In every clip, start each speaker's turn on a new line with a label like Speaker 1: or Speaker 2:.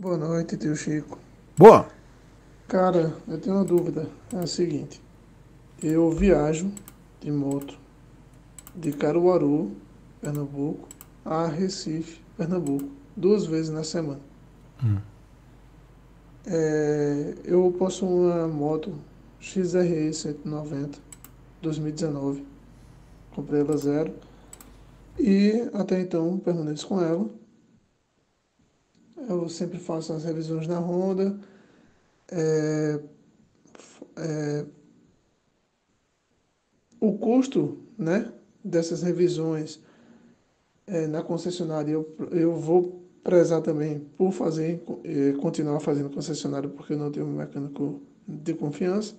Speaker 1: Boa noite, tio Chico. Boa. Cara, eu tenho uma dúvida. É a seguinte. Eu viajo de moto de Caruaru, Pernambuco, a Recife, Pernambuco, duas vezes na semana. Hum. É, eu posso uma moto XRE 190 2019. Comprei ela zero. E até então permaneço com ela eu sempre faço as revisões na Honda. É, é, o custo né, dessas revisões é, na concessionária, eu, eu vou prezar também por fazer, é, continuar fazendo concessionária, porque eu não tenho um mecânico de confiança.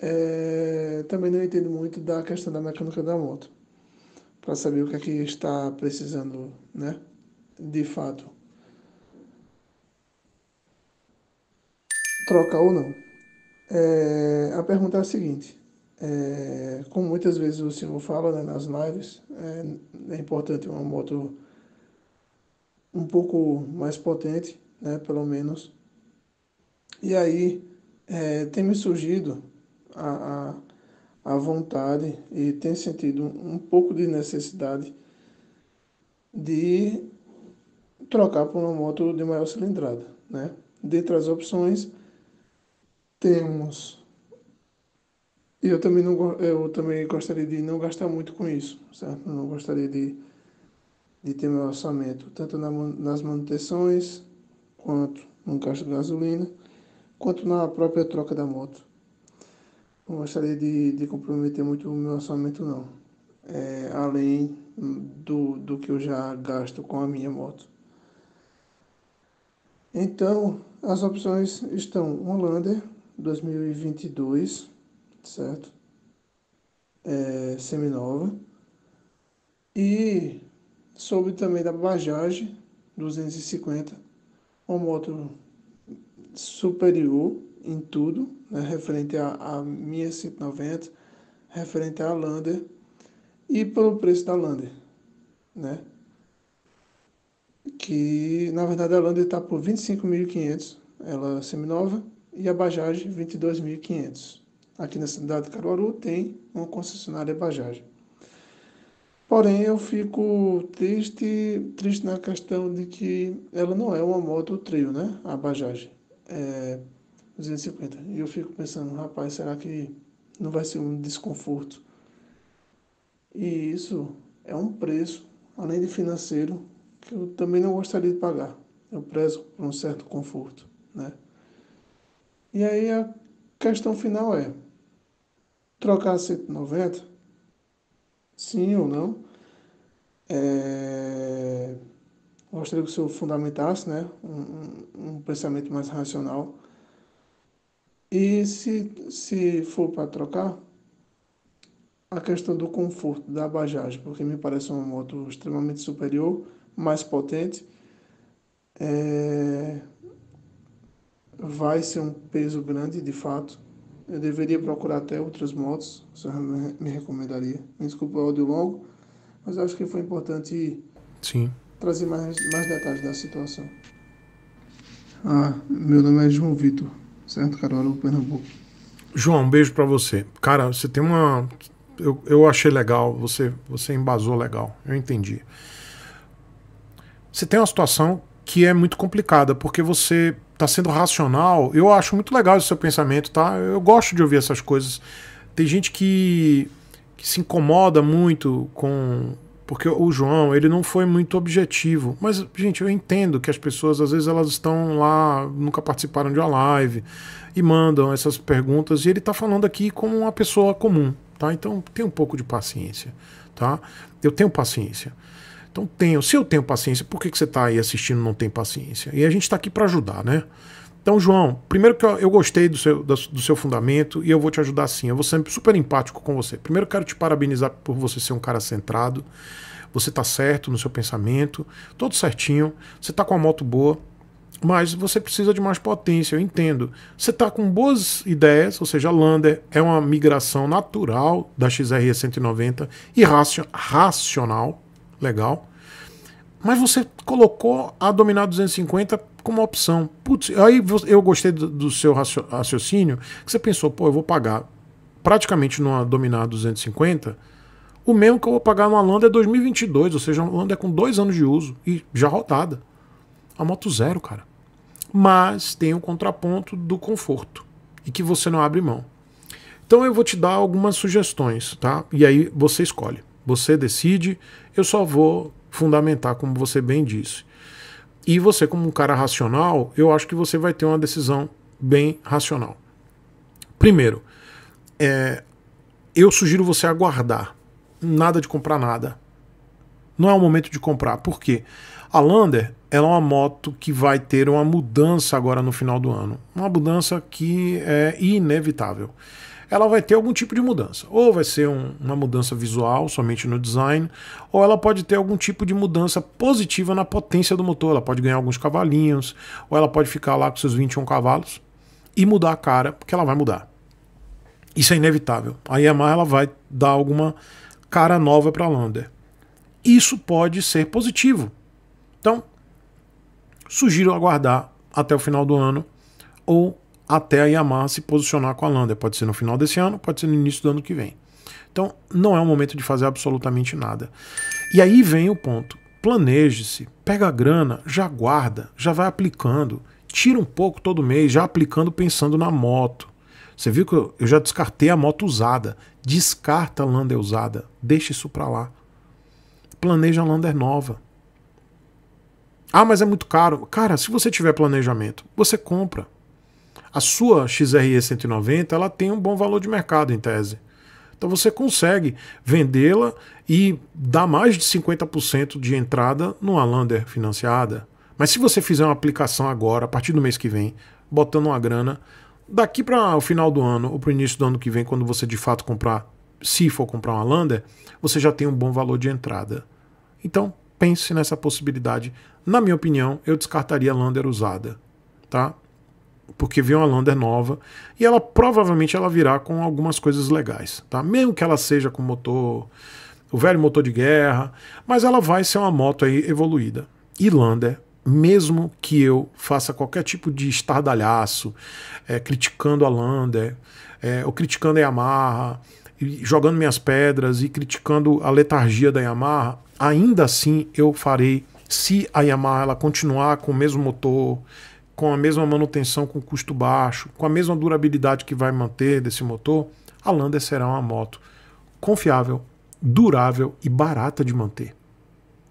Speaker 1: É, também não entendo muito da questão da mecânica da moto, para saber o que é que está precisando, né, de fato. troca ou não. É, a pergunta é a seguinte: é, como muitas vezes o senhor fala né, nas lives, é, é, importante uma moto um pouco mais potente, né, pelo menos. E aí é, tem me surgido a, a, a vontade e tem sentido um pouco de necessidade de trocar por uma moto de maior cilindrada, né? Dentre as opções, temos. eu também, não, eu também gostaria de não gastar muito com isso, certo? Não gostaria de, de ter meu orçamento, tanto na, nas manutenções, quanto no gasto de gasolina, quanto na própria troca da moto. Não gostaria de, de comprometer muito o meu orçamento, não. É, além do, do que eu já gasto com a minha moto. Então, as opções estão um Lander 2022, certo? É, seminova. E soube também da Bajaj 250, uma moto superior em tudo, né? referente à, à minha 190, referente à Lander e pelo preço da Lander, né? Que na verdade a Lander está por 25.500, ela é seminova e a Bajaj 22.500. Aqui na cidade de Caruaru tem uma concessionária Bajaj. Porém, eu fico triste, triste na questão de que ela não é uma moto trio, né? A Bajaj. É 250. E eu fico pensando, rapaz, será que não vai ser um desconforto? E isso é um preço, além de financeiro, que eu também não gostaria de pagar. Eu prezo por um certo conforto, né? E aí a questão final é: trocar 190? Sim ou não? É... Gostaria que o senhor fundamentasse né? um, um, pensamento mais racional. E se, se for para trocar, a questão do conforto da Bajaj, porque me parece uma moto extremamente superior, mais potente. É vai ser um peso grande, de fato. Eu deveria procurar até outras motos, você me recomendaria. Me desculpa o áudio longo, mas acho que foi importante Sim. trazer mais, mais detalhes da situação. Ah, meu nome é João Vitor, certo, Carol, Pernambuco.
Speaker 2: João, um beijo para você. Cara, você tem uma. Eu, eu achei legal, você, você embasou legal, eu entendi. Você tem uma situação que é muito complicada, porque você tá sendo racional. Eu acho muito legal esse seu pensamento, tá? Eu gosto de ouvir essas coisas. Tem gente que, que se incomoda muito com. Porque o João, ele não foi muito objetivo. Mas, gente, eu entendo que as pessoas, às vezes, elas estão lá, nunca participaram de uma live, e mandam essas perguntas, e ele tá falando aqui como uma pessoa comum, tá? Então, tem um pouco de paciência, tá? Eu tenho paciência. Então tenho, se eu tenho paciência, por que, que você está aí assistindo e não tem paciência? E a gente está aqui para ajudar, né? Então, João, primeiro que eu, eu gostei do seu, do seu fundamento e eu vou te ajudar sim. Eu vou ser super empático com você. Primeiro, quero te parabenizar por você ser um cara centrado. Você está certo no seu pensamento, todo certinho. Você está com a moto boa, mas você precisa de mais potência, eu entendo. Você está com boas ideias, ou seja, a Lander é uma migração natural da XRE 190 e racional, legal. Mas você colocou a dominar 250 como opção. Putz, aí eu gostei do seu raciocínio, que você pensou, pô, eu vou pagar praticamente numa dominar 250, o mesmo que eu vou pagar numa Landa é 2022, ou seja, uma Landa é com dois anos de uso e já rodada. A moto zero, cara. Mas tem o um contraponto do conforto e que você não abre mão. Então eu vou te dar algumas sugestões, tá? E aí você escolhe. Você decide, eu só vou fundamentar, como você bem disse. E você, como um cara racional, eu acho que você vai ter uma decisão bem racional. Primeiro, é, eu sugiro você aguardar. Nada de comprar nada. Não é o momento de comprar. Por quê? A Lander ela é uma moto que vai ter uma mudança agora no final do ano. Uma mudança que é inevitável ela vai ter algum tipo de mudança. Ou vai ser um, uma mudança visual, somente no design, ou ela pode ter algum tipo de mudança positiva na potência do motor. Ela pode ganhar alguns cavalinhos, ou ela pode ficar lá com seus 21 cavalos e mudar a cara, porque ela vai mudar. Isso é inevitável. A Yamaha ela vai dar alguma cara nova para a Lander. Isso pode ser positivo. Então, sugiro aguardar até o final do ano ou até a Yamaha se posicionar com a Lander. Pode ser no final desse ano, pode ser no início do ano que vem. Então, não é o momento de fazer absolutamente nada. E aí vem o ponto. Planeje-se, pega a grana, já guarda, já vai aplicando, tira um pouco todo mês, já aplicando pensando na moto. Você viu que eu já descartei a moto usada. Descarta a Lander usada, deixa isso para lá. Planeja a Lander nova. Ah, mas é muito caro. Cara, se você tiver planejamento, você compra a sua XRE 190 ela tem um bom valor de mercado em tese. Então você consegue vendê-la e dar mais de 50% de entrada numa Lander financiada. Mas se você fizer uma aplicação agora, a partir do mês que vem, botando uma grana, daqui para o final do ano ou para o início do ano que vem, quando você de fato comprar, se for comprar uma Lander, você já tem um bom valor de entrada. Então pense nessa possibilidade. Na minha opinião, eu descartaria Lander usada, tá? porque vem uma Lander nova e ela provavelmente ela virá com algumas coisas legais, tá? Mesmo que ela seja com motor o velho motor de guerra, mas ela vai ser uma moto aí evoluída. E Lander, mesmo que eu faça qualquer tipo de estardalhaço, é, criticando a Lander, é, ou criticando a Yamaha, jogando minhas pedras e criticando a letargia da Yamaha, ainda assim eu farei se a Yamaha ela continuar com o mesmo motor com a mesma manutenção com custo baixo, com a mesma durabilidade que vai manter desse motor, a Lander será uma moto confiável, durável e barata de manter,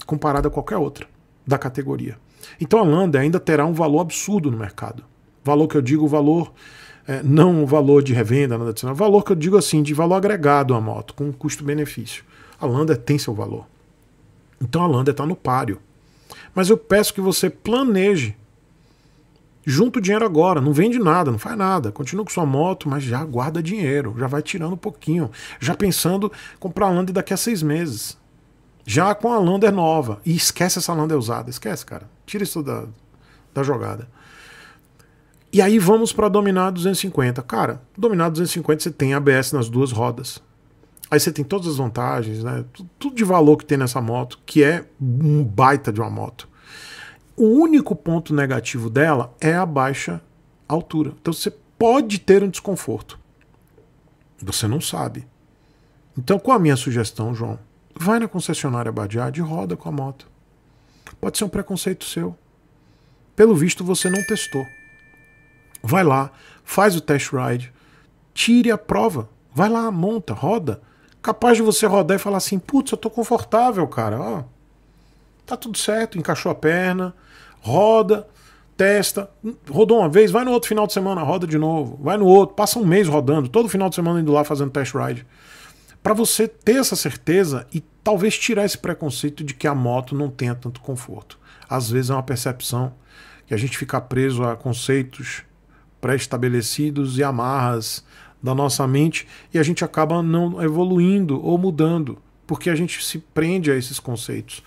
Speaker 2: comparada a qualquer outra da categoria. Então a Lander ainda terá um valor absurdo no mercado. Valor que eu digo, valor é, não valor de revenda, nada disso, valor que eu digo assim, de valor agregado à moto, com custo-benefício. A Lander tem seu valor. Então a Lander está no páreo. Mas eu peço que você planeje junta o dinheiro agora, não vende nada, não faz nada, continua com sua moto, mas já guarda dinheiro, já vai tirando um pouquinho, já pensando comprar a Lander daqui a seis meses, já com a Lander nova, e esquece essa Lander usada, esquece, cara, tira isso da, da jogada. E aí vamos para dominar 250. Cara, dominar 250 você tem ABS nas duas rodas. Aí você tem todas as vantagens, né? Tudo de valor que tem nessa moto, que é um baita de uma moto. O único ponto negativo dela é a baixa altura. Então você pode ter um desconforto. Você não sabe. Então, qual a minha sugestão, João? Vai na concessionária Badiade e roda com a moto. Pode ser um preconceito seu. Pelo visto, você não testou. Vai lá, faz o test ride, tire a prova. Vai lá, monta, roda. Capaz de você rodar e falar assim: putz, eu tô confortável, cara. Ó, tá tudo certo, encaixou a perna, roda, testa, rodou uma vez, vai no outro final de semana, roda de novo, vai no outro, passa um mês rodando, todo final de semana indo lá fazendo test ride. Para você ter essa certeza e talvez tirar esse preconceito de que a moto não tenha tanto conforto. Às vezes é uma percepção que a gente fica preso a conceitos pré-estabelecidos e amarras da nossa mente e a gente acaba não evoluindo ou mudando, porque a gente se prende a esses conceitos.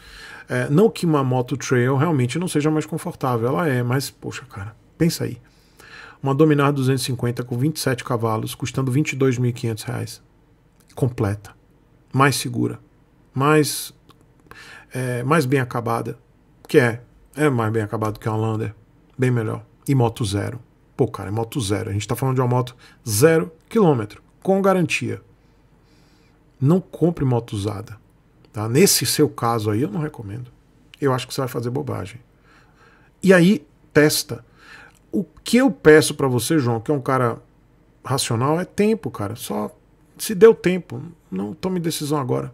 Speaker 2: É, não que uma moto trail realmente não seja mais confortável, ela é, mas poxa, cara, pensa aí. Uma Dominar 250 com 27 cavalos, custando R$ 22.500. Completa. Mais segura. Mais, é, mais bem acabada. Que é, é mais bem acabado que a Lander. Bem melhor. E moto zero. Pô, cara, é moto zero. A gente tá falando de uma moto zero quilômetro. Com garantia. Não compre moto usada. Tá? Nesse seu caso aí, eu não recomendo. Eu acho que você vai fazer bobagem. E aí, testa. O que eu peço para você, João, que é um cara racional, é tempo, cara. Só se deu tempo, não tome decisão agora.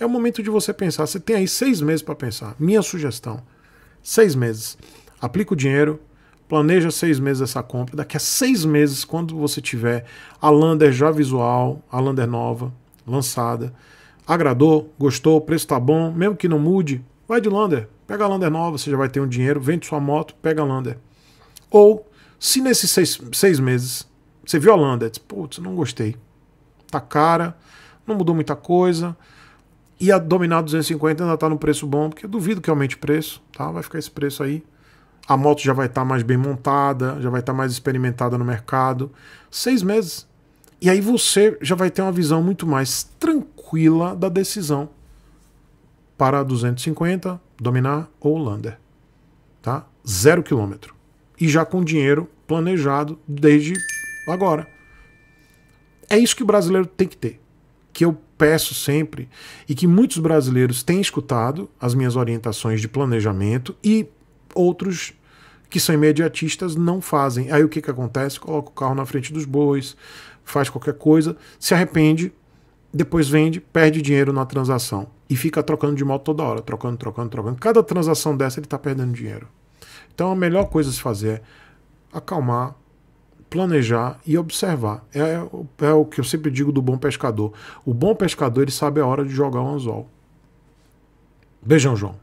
Speaker 2: É o momento de você pensar. Você tem aí seis meses para pensar. Minha sugestão: seis meses. Aplica o dinheiro, planeja seis meses essa compra. Daqui a seis meses, quando você tiver a Lander já visual, a Lander nova, lançada, Agradou, gostou, o preço tá bom, mesmo que não mude, vai de Lander. Pega a Lander nova, você já vai ter um dinheiro, vende sua moto, pega a Lander. Ou, se nesses seis, seis meses você viu a Lander, diz, putz, não gostei. Tá cara, não mudou muita coisa. E a Dominar 250 ainda tá no preço bom, porque eu duvido que aumente o preço, tá? Vai ficar esse preço aí. A moto já vai estar tá mais bem montada, já vai estar tá mais experimentada no mercado. Seis meses, e aí você já vai ter uma visão muito mais tranquila da decisão para 250, dominar ou lander. Tá? Zero quilômetro. E já com dinheiro planejado desde agora. É isso que o brasileiro tem que ter. Que eu peço sempre e que muitos brasileiros têm escutado as minhas orientações de planejamento e outros que são imediatistas, não fazem. Aí o que, que acontece? Coloca o carro na frente dos bois, faz qualquer coisa, se arrepende, depois vende, perde dinheiro na transação e fica trocando de moto toda hora, trocando, trocando, trocando. Cada transação dessa ele está perdendo dinheiro. Então a melhor coisa a se fazer é acalmar, planejar e observar. É, é, é, o que eu sempre digo do bom pescador. O bom pescador ele sabe a hora de jogar o um anzol. Beijão, João.